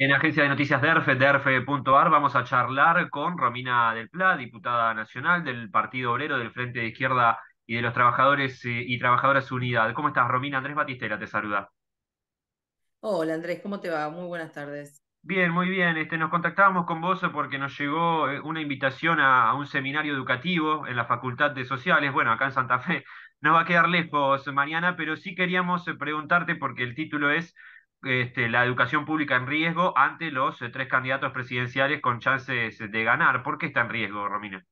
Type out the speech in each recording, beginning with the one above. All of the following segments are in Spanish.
En Agencia de Noticias de ERFE, vamos a charlar con Romina del Pla, diputada nacional del Partido Obrero, del Frente de Izquierda y de los Trabajadores eh, y Trabajadoras Unidad. ¿Cómo estás, Romina? Andrés Batistera te saluda. Hola, Andrés, ¿cómo te va? Muy buenas tardes. Bien, muy bien. Este, nos contactábamos con vos porque nos llegó eh, una invitación a, un seminario educativo en la Facultad de Sociales. Bueno, acá en Santa Fe nos va a quedar lejos mañana, pero sí queríamos eh, preguntarte porque el título es este, la educación pública en riesgo ante los eh, tres candidatos presidenciales con chances de ganar. ¿Por qué está en riesgo, Romina?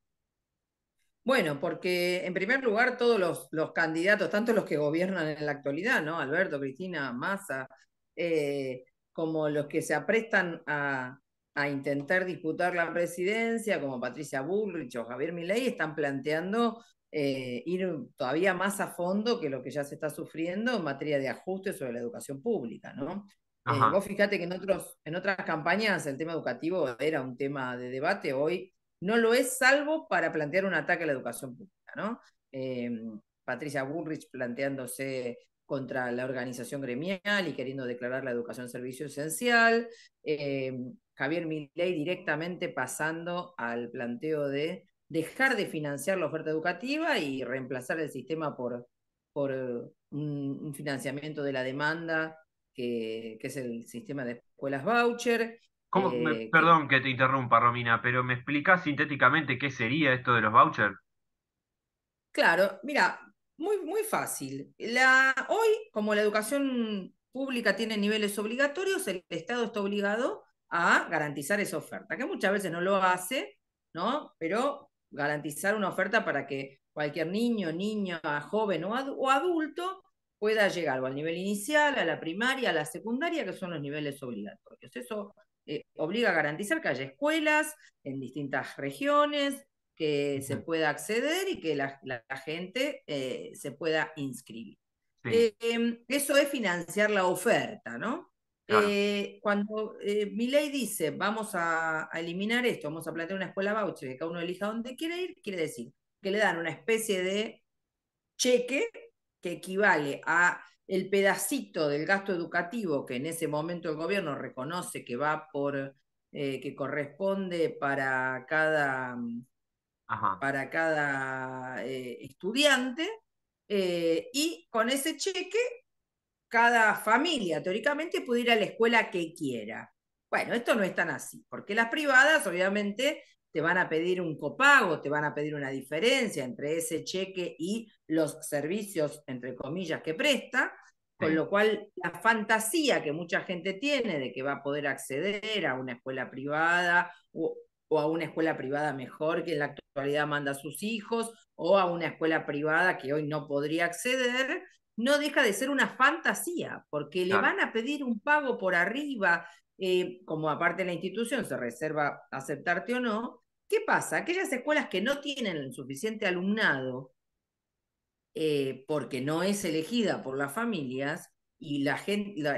Bueno, porque en primer lugar todos los, candidatos, tanto los que gobiernan en la actualidad, ¿no? Alberto, Cristina, Massa, eh, como los que se aprestan a, a, intentar disputar la presidencia, como Patricia Bullrich o Javier Milei, están planteando eh, ir todavía más a fondo que lo que ya se está sufriendo en materia de ajustes sobre la educación pública, ¿no? Eh, vos fíjate que en, otros, en otras campañas el tema educativo era un tema de debate, hoy no lo es, salvo para plantear un ataque a la educación pública, ¿no? Em, Patricia Bullrich planteándose contra la organización gremial y queriendo declarar la educación servicio esencial, em, Javier Milei directamente pasando al planteo de dejar de financiar la oferta educativa y reemplazar el sistema por, por eh, un, financiamiento de la demanda, que, es el sistema de escuelas voucher. Eh, perdón que te interrumpa, Romina, pero ¿me explicas sintéticamente qué sería esto de los vouchers? Claro, mira, muy, muy fácil. La, hoy, como la educación pública tiene niveles obligatorios, el Estado está obligado a garantizar esa oferta, que muchas veces no lo hace, ¿no? Pero garantizar una oferta para que cualquier niño, niña, joven o, adulto pueda llegar o al nivel inicial, a la primaria, a la secundaria, que son los niveles obligatorios. Eso eh, obliga a garantizar que haya escuelas en distintas regiones, que se pueda acceder y que la, gente eh, se pueda inscribir. Eh, em, eso es financiar la oferta, ¿no? Eh, cuando eh, mi ley dice vamos a, eliminar esto, vamos a plantear una escuela voucher que cada uno elija dónde quiere ir, quiere decir que le dan una especie de cheque que equivale a el pedacito del gasto educativo que en ese momento el gobierno reconoce que va por, eh, que corresponde para cada, mm, Para cada estudiante, y con ese cheque cada familia teóricamente puede ir a la escuela que quiera. Bueno, esto no es tan así, porque las privadas obviamente te van a pedir un copago, te van a pedir una diferencia entre ese cheque y los servicios, entre comillas, que presta, con lo cual la fantasía que mucha gente tiene de que va a poder acceder a una escuela privada o, a una escuela privada mejor que en la actualidad manda a sus hijos o a una escuela privada que hoy no podría acceder, no deja de ser una fantasía, porque le van a pedir un pago por arriba, eh, como aparte la institución se reserva aceptarte o no. ¿Qué pasa? Aquellas escuelas que no tienen el suficiente alumnado, eh, porque no es elegida por las familias, y la,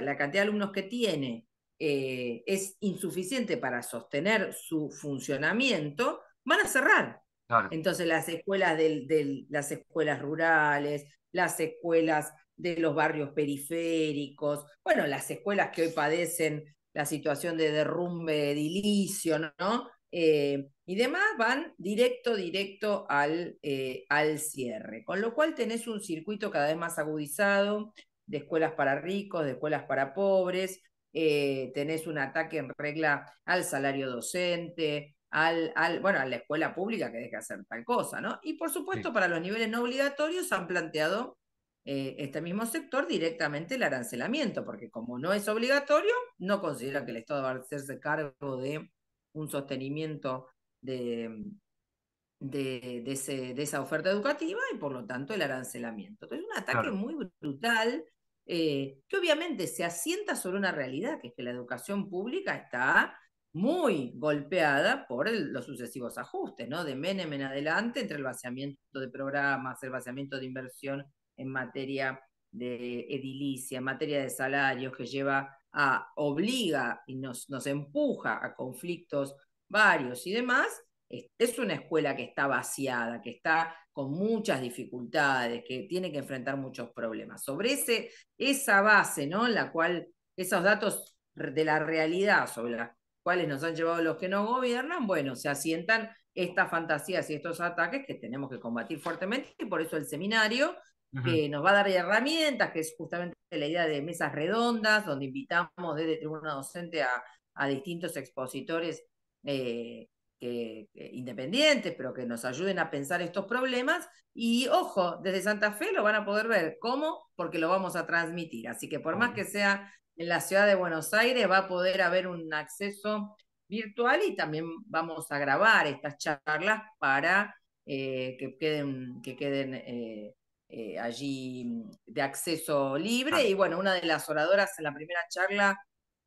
la, cantidad de alumnos que tiene eh, es insuficiente para sostener su funcionamiento, van a cerrar. Entonces las escuelas del, las escuelas rurales, las escuelas de los barrios periféricos, bueno, las escuelas que hoy padecen la situación de derrumbe edilicio, ¿no? Eh, y demás van directo, directo eh, al, cierre. Con lo cual tenés un circuito cada vez más agudizado de escuelas para ricos, de escuelas para pobres, eh, tenés un ataque en regla al salario docente, al, bueno, a la escuela pública que deje hacer tal cosa, ¿no? Y por supuesto, para los niveles no obligatorios han planteado eh, este mismo sector directamente el arancelamiento, porque como no es obligatorio, no considera que el Estado va a hacerse cargo de un sostenimiento de, de, esa oferta educativa y por lo tanto el arancelamiento. Entonces, un ataque muy brutal eh, que obviamente se asienta sobre una realidad, que es que la educación pública está muy golpeada por los sucesivos ajustes, ¿no? De Menem en adelante, entre el vaciamiento de programas, el vaciamiento de inversión en materia de edilicia, en materia de salarios, que lleva a, obliga y nos, nos empuja a conflictos varios y demás, es una escuela que está vaciada, que está con muchas dificultades, que tiene que enfrentar muchos problemas. Sobre esa base, ¿no? la cual esos datos de la realidad sobre las cuáles nos han llevado los que no gobiernan, bueno, se asientan estas fantasías y estos ataques que tenemos que combatir fuertemente, y por eso el seminario, que nos va a dar herramientas, que es justamente la idea de mesas redondas, donde invitamos desde tribuna docente a, distintos expositores eh, independientes, pero que nos ayuden a pensar estos problemas. Y ojo, desde Santa Fe lo van a poder ver. ¿Cómo? Porque lo vamos a transmitir. Así que por más que sea en la ciudad de Buenos Aires va a poder haber un acceso virtual y también vamos a grabar estas charlas para eh, que queden, que queden eh, eh, allí de acceso libre. Ah. Y bueno, una de las oradoras en la primera charla,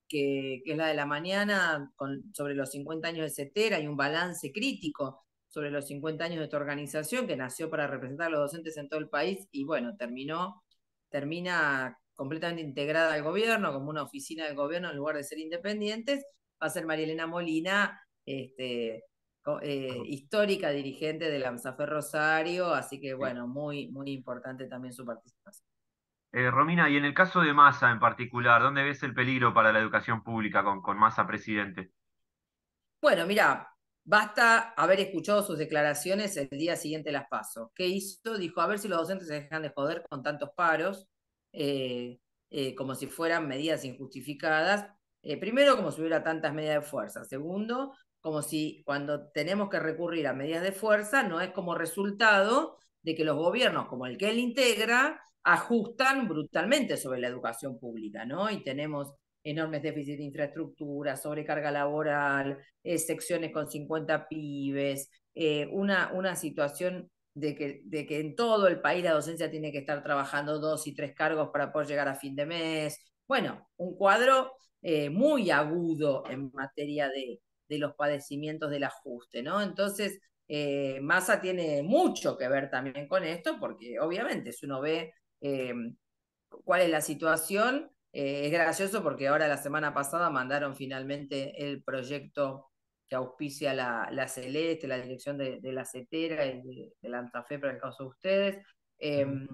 que, es la de la mañana, con, sobre los 50 años de y un balance crítico sobre los 50 años de esta organización que nació para representar a los docentes en todo el país y bueno, terminó, termina completamente integrada al gobierno, como una oficina del gobierno en lugar de ser independientes, va a ser María Elena Molina, este, eh, histórica dirigente del AMSAFER Rosario, así que bueno, muy, muy importante también su participación. Eh, Romina, y en el caso de Massa en particular, ¿dónde ves el peligro para la educación pública con, con Massa presidente? Bueno, mira, basta haber escuchado sus declaraciones el día siguiente las paso. ¿Qué hizo? Dijo, a ver si los docentes se dejan de joder con tantos paros. Eh, eh, como si fueran medidas injustificadas. Eh, primero, como si hubiera tantas medidas de fuerza. Segundo, como si cuando tenemos que recurrir a medidas de fuerza no es como resultado de que los gobiernos, como el que él integra, ajustan brutalmente sobre la educación pública, ¿no? Y tenemos enormes déficits de infraestructura, sobrecarga laboral, secciones con 50 pibes, una, una situación de que, en todo el país la docencia tiene que estar trabajando dos y tres cargos para poder llegar a fin de mes. Bueno, un cuadro eh, muy agudo en materia de, los padecimientos del ajuste, ¿no? Entonces, masa eh, Massa tiene mucho que ver también con esto, porque obviamente si uno ve eh, cuál es la situación, es gracioso porque ahora la semana pasada mandaron finalmente el proyecto que auspicia la, Celeste, la dirección de, la CETERA y de, la Antafé, para el caso de ustedes, em,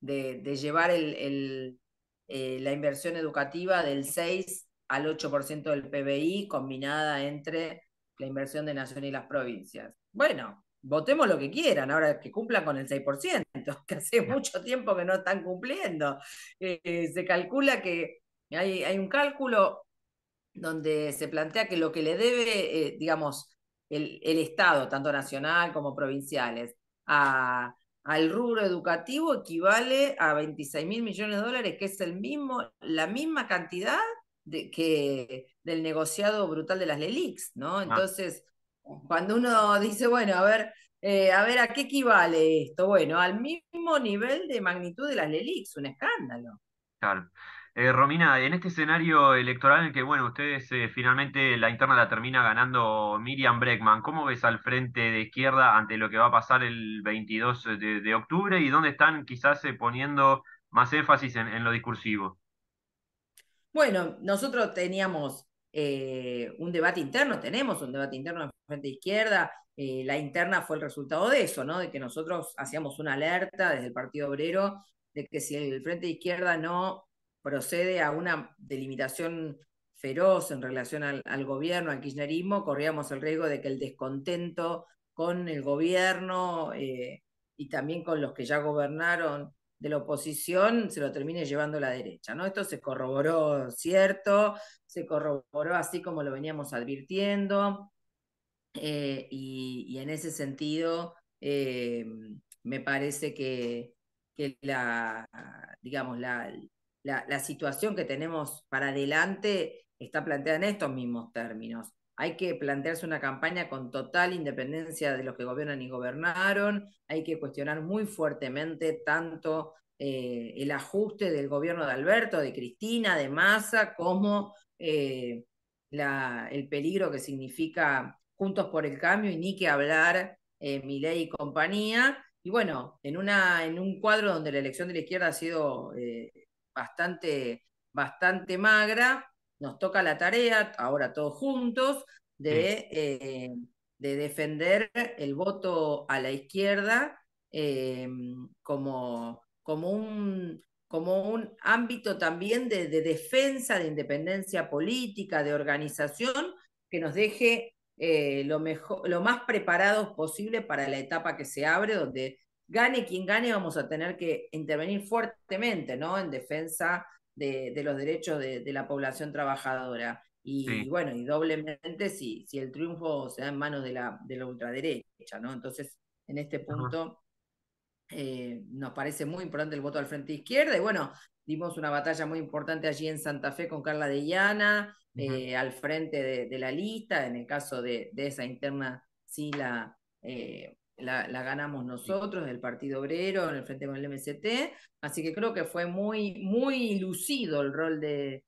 de, llevar el, eh, la inversión educativa del 6 al 8% del PBI combinada entre la inversión de Nación y las provincias. Bueno, votemos lo que quieran, ahora que cumplan con el 6%, que hace mucho tiempo que no están cumpliendo. Eh, se calcula que hay, hay un cálculo donde se plantea que lo que le debe, eh, digamos, el, Estado, tanto nacional como provinciales, al rubro educativo equivale a 26 mil millones de dólares, que es el mismo, la misma cantidad de, que del negociado brutal de las LELIX, ¿no? Ah. Entonces, cuando uno dice, bueno, a ver, eh, a ver, ¿a qué equivale esto? Bueno, al mismo nivel de magnitud de las LELIX, un escándalo. Claro. Eh, Romina, en este escenario electoral en que, bueno, ustedes eh, finalmente la interna la termina ganando Miriam Breckman, ¿cómo ves al frente de izquierda ante lo que va a pasar el 22 de, octubre y dónde están quizás eh, poniendo más énfasis en, lo discursivo? Bueno, nosotros teníamos un debate interno, tenemos un debate interno en frente de izquierda, la interna fue el resultado de eso, ¿no? De que nosotros hacíamos una alerta desde el Partido Obrero de que si el Frente de Izquierda no procede a una delimitación feroz en relación al, gobierno, al kirchnerismo, corríamos el riesgo de que el descontento con el gobierno eh, y también con los que ya gobernaron de la oposición se lo termine llevando la derecha. ¿no? Esto se corroboró, cierto, se corroboró así como lo veníamos advirtiendo, eh, y, en ese sentido eh, me parece que, que la, digamos, la, la, situación que tenemos para adelante está planteada en estos mismos términos. Hay que plantearse una campaña con total independencia de los que gobiernan y gobernaron. Hay que cuestionar muy fuertemente tanto eh, el ajuste del gobierno de Alberto, de Cristina, de Massa, como eh, el peligro que significa Juntos por el Cambio y ni que hablar eh, Ley y compañía. Y bueno, en, una, en un cuadro donde la elección de la izquierda ha sido eh, bastante, bastante magra, nos toca la tarea, ahora todos juntos, de, eh, de defender el voto a la izquierda eh, como, como, un, como un ámbito también de, defensa de independencia política, de organización, que nos deje eh, lo, mejor, lo más preparados posible para la etapa que se abre, donde gane quien gane, vamos a tener que intervenir fuertemente ¿no? en defensa de, los derechos de, la población trabajadora. Y, bueno, y doblemente si, si, el triunfo se da en manos de la, de la ultraderecha, ¿no? Entonces, en este punto, eh, nos parece muy importante el voto al Frente Izquierda. Y bueno, dimos una batalla muy importante allí en Santa Fe con Carla de Llana, eh, al frente de, la lista. En el caso de, esa interna, sí la, eh, la, ganamos nosotros, del Partido Obrero, en el frente con el MCT, así que creo que fue muy, muy lucido el rol de,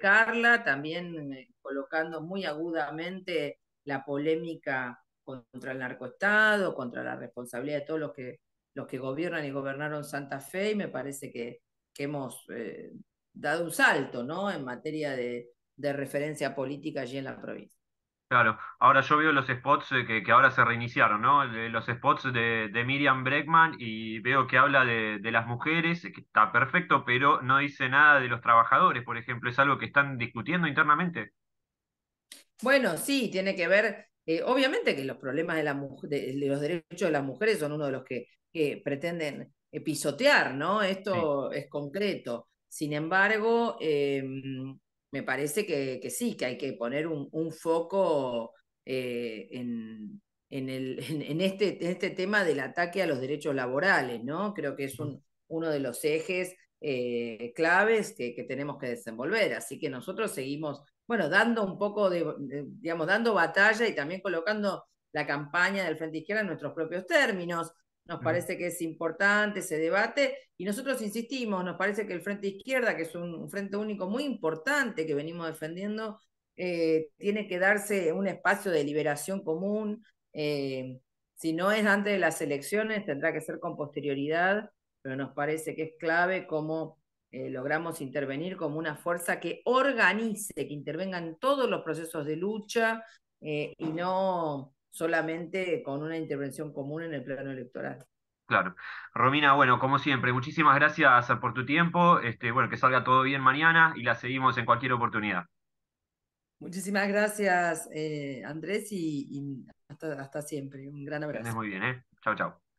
Carla, también eh, colocando muy agudamente la polémica contra el narcoestado, contra la responsabilidad de todos los que, los que gobiernan y gobernaron Santa Fe, y me parece que, hemos eh, dado un salto ¿no? en materia de referencia política allí en la provincia. Claro, ahora yo veo los spots eh, que, ahora se reiniciaron, ¿no? Eh, los spots de, Miriam Breckman y veo que habla de, las mujeres, que está perfecto, pero no dice nada de los trabajadores, por ejemplo, es algo que están discutiendo internamente. Bueno, sí, tiene que ver, eh, obviamente que los problemas de, la, de, los derechos de las mujeres son uno de los que, pretenden pisotear, ¿no? Esto es concreto. Sin embargo, em, me parece que, sí, que hay que poner un, foco eh, en, el, en, este, este tema del ataque a los derechos laborales, ¿no? Creo que es un, uno de los ejes eh, claves que, tenemos que desenvolver. Así que nosotros seguimos, bueno, dando un poco digamos, dando batalla y también colocando la campaña del Frente Izquierda en nuestros propios términos nos parece que es importante ese debate y nosotros insistimos, nos parece que el Frente Izquierda, que es un, frente único muy importante que venimos defendiendo, eh, tiene que darse un espacio de liberación común. Eh, si no es antes de las elecciones, tendrá que ser con posterioridad, pero nos parece que es clave cómo eh, logramos intervenir como una fuerza que organice, que intervenga en todos los procesos de lucha y no solamente con una intervención común en el plano electoral. Claro. Romina, bueno, como siempre, muchísimas gracias por tu tiempo. Este, bueno, que salga todo bien mañana y la seguimos en cualquier oportunidad. Muchísimas gracias, eh, Andrés, y, hasta, hasta, siempre. Un gran abrazo. Muy bien, ¿eh? Chao, chao.